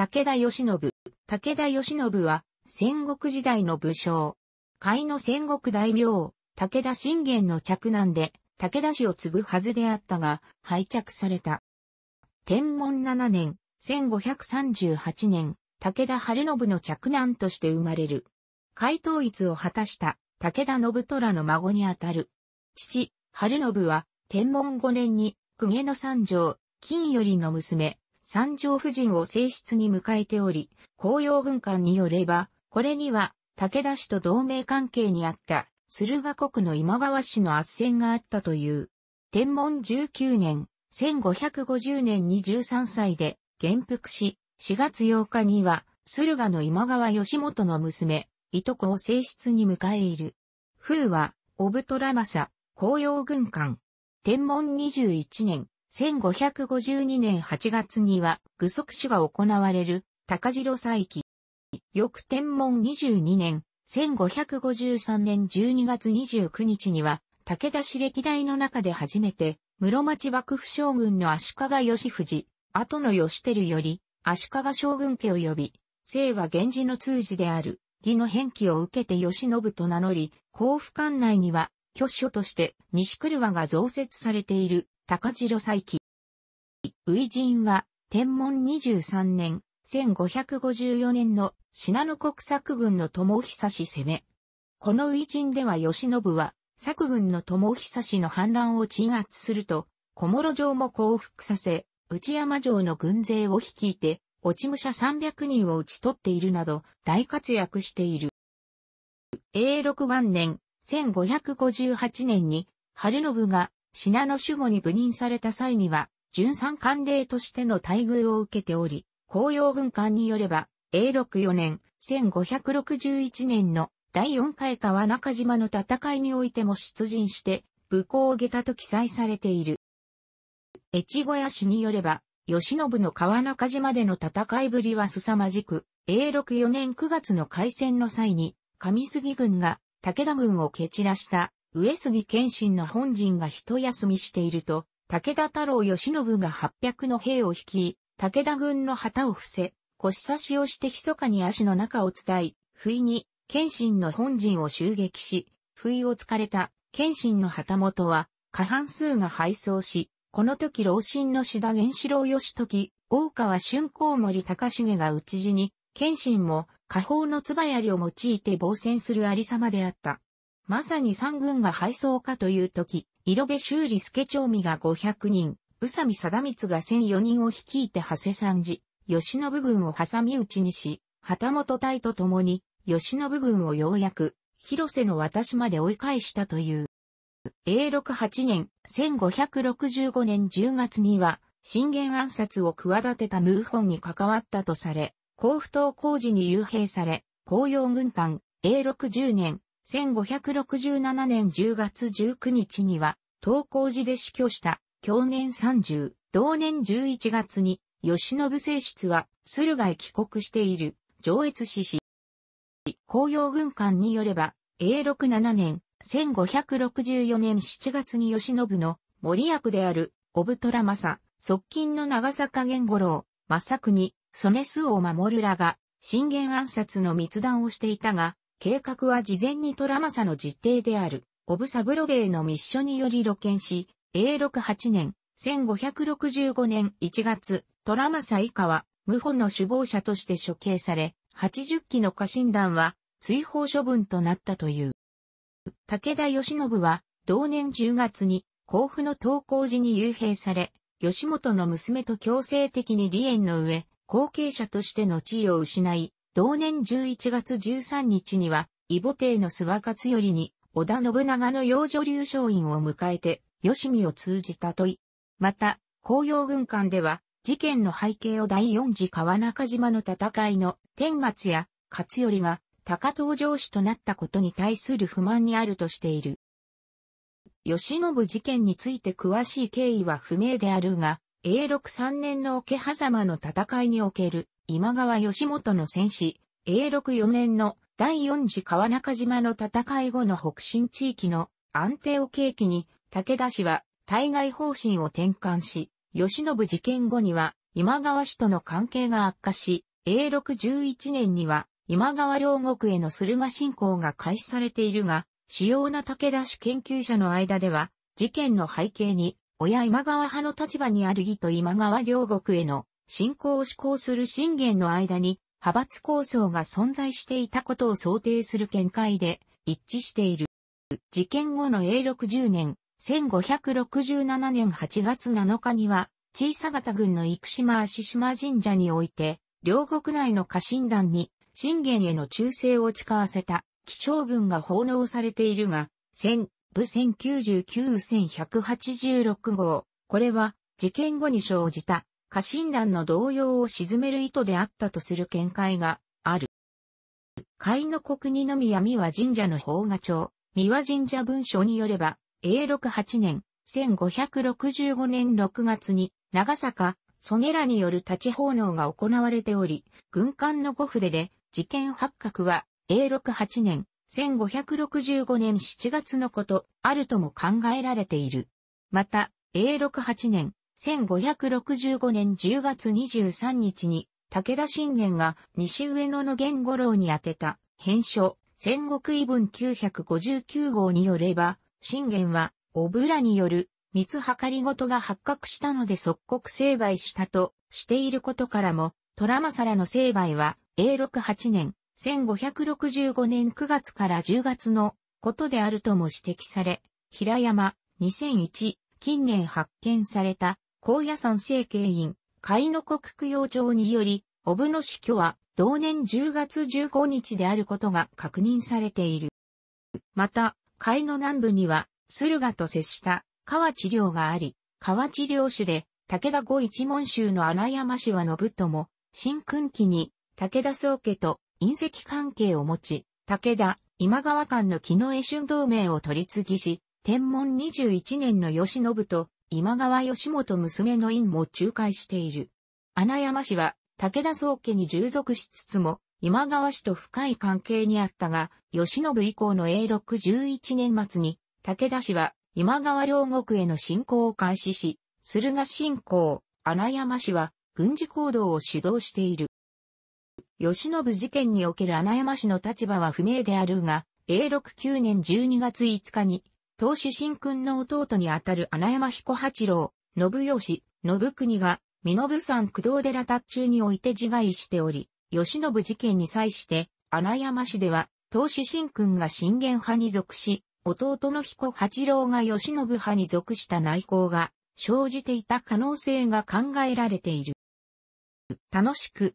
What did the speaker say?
武田義信。武田義信は、戦国時代の武将。甲斐の戦国大名、武田信玄の嫡男で、武田氏を継ぐはずであったが、敗着された。天文7年、1538年、武田晴信の嫡男として生まれる。海統一を果たした武田信虎の孫にあたる。父、晴信は、天文5年に、公家の三条、金よりの娘、三条夫人を正室に迎えており、紅葉軍艦によれば、これには武田氏と同盟関係にあった駿河国の今川氏の圧戦があったという。天文19年、1550年に13歳で元服し、4月8日には駿河の今川義元の娘、いとこを正室に迎えいる。風は、オブトラマサ、紅葉軍艦。天文21年、1552年8月には、具足主が行われる、高城祭期。翌天文22年、1553年12月29日には、武田氏歴代の中で初めて、室町幕府将軍の足利義藤、後の義輝より、足利将軍家及び、姓は源氏の通事である、義の返記を受けて義信と名乗り、甲府館内には、居所として西車が増設されている高城再起。ジ陣は、天文23年、1554年の信濃国作軍の友久氏攻め。このジ陣では吉信は、作軍の友久氏の反乱を鎮圧すると、小諸城も降伏させ、内山城の軍勢を率いて、落ち武者300人を討ち取っているなど、大活躍している。永禄元年、1558年に、春信が品の守護に部任された際には、巡三官令としての待遇を受けており、紅葉軍艦によれば、永禄4年、1561年の第4回川中島の戦いにおいても出陣して、武功を下駄と記載されている。越後屋氏によれば、吉信の川中島での戦いぶりは凄まじく、永禄4年9月の海戦の際に、上杉軍が武田軍を蹴散らした上杉謙信の本陣が一休みしていると、武田太郎義信が800の兵を率い、武田軍の旗を伏せ、腰差しをして密かに足の中を伝い、不意に、謙信の本陣を襲撃し、不意を突かれた、謙信の旗本は、過半数が敗走し、この時老臣の志田源四郎義時、大川春光森高重が討ち死に、謙信も、下方のつば槍を用いて防戦するありさまであった。まさに三軍が敗走かという時、色部修理助長美が500人、宇佐美貞光が1004人を率いて長谷三次、吉信軍を挟み撃ちにし、旗本隊と共に、吉信軍をようやく、広瀬の私まで追い返したという。永禄8年、1565年10月には、信玄暗殺を企てたホンに関わったとされ、甲府東工事に幽閉され、紅葉軍艦、永禄10年、1567年10月19日には、東光寺で死去した、去年30、同年11月に、吉信正室は、駿河へ帰国している、上越市市。紅葉軍艦によれば、永禄7年、1564年7月に吉信の、森役である、小太マサ、側近の長坂玄五郎、正国、曽根スを守るらが、信玄暗殺の密談をしていたが、計画は事前に虎サの実定である、オブサブロベイの密書により露見し、A68 年、1565年1月、虎サ以下は、無本の首謀者として処刑され、80期の家臣団は、追放処分となったという。武田義信は、同年10月に、甲府の投稿時に幽閉され、吉本の娘と強制的に離縁の上、後継者としての地位を失い、同年11月13日には、異母帝の諏訪勝頼に、織田信長の養女流将院を迎えて、吉見を通じた問い。また、紅葉軍艦では、事件の背景を第四次川中島の戦いの天末や勝頼が高藤城主となったことに対する不満にあるとしている。吉信事件について詳しい経緯は不明であるが、A63 年の桶狭間の戦いにおける今川義元の戦士、A64 年の第四次川中島の戦い後の北進地域の安定を契機に、武田氏は対外方針を転換し、慶喜事件後には今川氏との関係が悪化し、A611 年には今川両国への駿河侵攻が開始されているが、主要な武田氏研究者の間では、事件の背景に親今川派の立場にある義と今川両国への侵攻を施行する信玄の間に派閥構想が存在していたことを想定する見解で一致している。事件後の永禄10年、1567年8月7日には、小さ方軍の生島足島神社において、両国内の家臣団に、信玄への忠誠を誓わせた、気象文が奉納されているが、戦、部1099-1186号。これは、事件後に生じた、家臣団の動揺を鎮める意図であったとする見解がある。海の国の宮三は神社の法画帳、三輪神社文書によれば、永禄8年、1565年6月に、長坂、曽根らによる立ち奉納が行われており、軍艦の御筆で、事件発覚は、永禄8年、1565年7月のこと、あるとも考えられている。また、A68 年、1565年10月23日に、武田信玄が西上野の玄五郎に宛てた、編書、戦国異文959号によれば、信玄は、オブラによる、密測りごとが発覚したので即刻成敗したとしていることからも、虎政の成敗は、A68 年1565年9月から10月のことであるとも指摘され、平山、2001、近年発見された、高野山成形院、海の国供養帳により、オブの死去は、同年10月15日であることが確認されている。また、海の南部には、駿河と接した河治療があり、河治療主で、武田五一門州の穴山氏は信友、新君期に、武田宗家と隕石関係を持ち、武田、今川間の木の江春同盟を取り継ぎし、天文21年の吉信と今川義元娘の院も仲介している。穴山氏は武田宗家に従属しつつも、今川氏と深い関係にあったが、吉信以降の永禄11年末に、武田氏は今川両国への侵攻を開始し、駿河侵攻、穴山氏は軍事行動を主導している。吉信事件における穴山氏の立場は不明であるが、A69 年12月5日に、当主神君の弟にあたる穴山彦八郎、信義、信国が、美信山駆動寺達中において自害しており、吉信事件に際して、穴山氏では、当主神君が信玄派に属し、弟の彦八郎が吉信派に属した内向が生じていた可能性が考えられている。楽しく